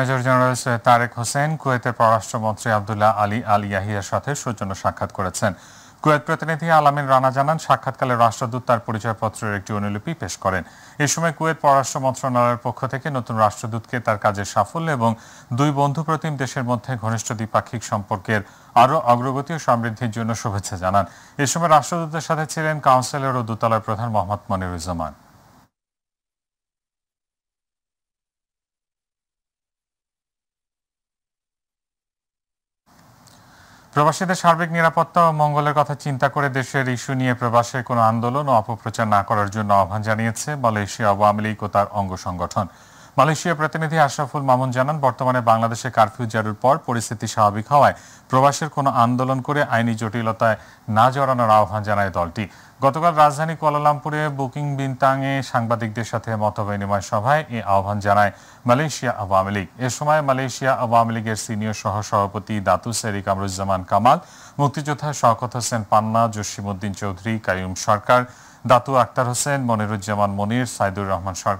major general Tarique Hossain কুয়েতের পররাষ্ট্রমন্ত্রী আবদুল্লাহ আলী আল ইয়াহিয়ার সাথে সৌজন্য সাক্ষাৎ করেছেন কুয়েত প্রতিনিধি আলামিন রানা জানান সাক্ষাৎকালে রাষ্ট্রদূত তার পরিচয়পত্রের একটি অনুলিপি পেশ করেন এ সময় কুয়েত পররাষ্ট্র মন্ত্রণালয়ের পক্ষ থেকে নতুন রাষ্ট্রদূতকে তার কাজের সাফল্য এবং দুই বন্ধু প্রতিম দেশের মধ্যে ঘনিষ্ঠ দ্বিপাক্ষিক সম্পর্কের আরও অগ্রগতি ও সমৃদ্ধির জন্য শুভেচ্ছা জানান এ সময় রাষ্ট্রদূতের সাথে ছিলেন কাউন্সিলর ও দূতালয় প্রধান মোহাম্মদ মনিরুজ্জামান প্রবাসীদের সার্বিক নিরাপত্তা ও মঙ্গলের কথা চিন্তা করে দেশের ইস্যু নিয়ে প্রবাসে কোনো আন্দোলন ও অপপ্রচার না করার জন্য আহ্বান জানিয়েছে মালয়েশিয়া আওয়ামী লীগ ও তার অঙ্গ সংগঠন মালয়েশিয়া প্রতিনিধি আশরাফুল মামুন জানান বর্তমানে বাংলাদেশে কারফিউ জারুর পর পরিস্থিতি স্বাভাবিক হওয়ায় প্রবাসের কোনো আন্দোলন করে আইনি জটিলতায় না জড়ানোর আহ্বান জানায় দলটি গতকাল রাজধানী কোয়ালালামপুরে বুকিং বিনতাংয়ে সাংবাদিকদের সাথে মত বিনিময় সভায় এ আহ্বান জানায় মালয়েশিয়া আওয়ামী লীগ এ সময় মালয়েশিয়া আওয়ামী লীগের সিনিয়র সহ সভাপতি দাতু সেরিক আমরুজ্জামান কামাল মুক্তিযোদ্ধা শওকত হোসেন পান্না জসিমউদ্দিন চৌধুরী কাইম সরকার দাতু আক্তার হোসেন মনিরুজ্জামান মনির সাইদুর রহমান সরকার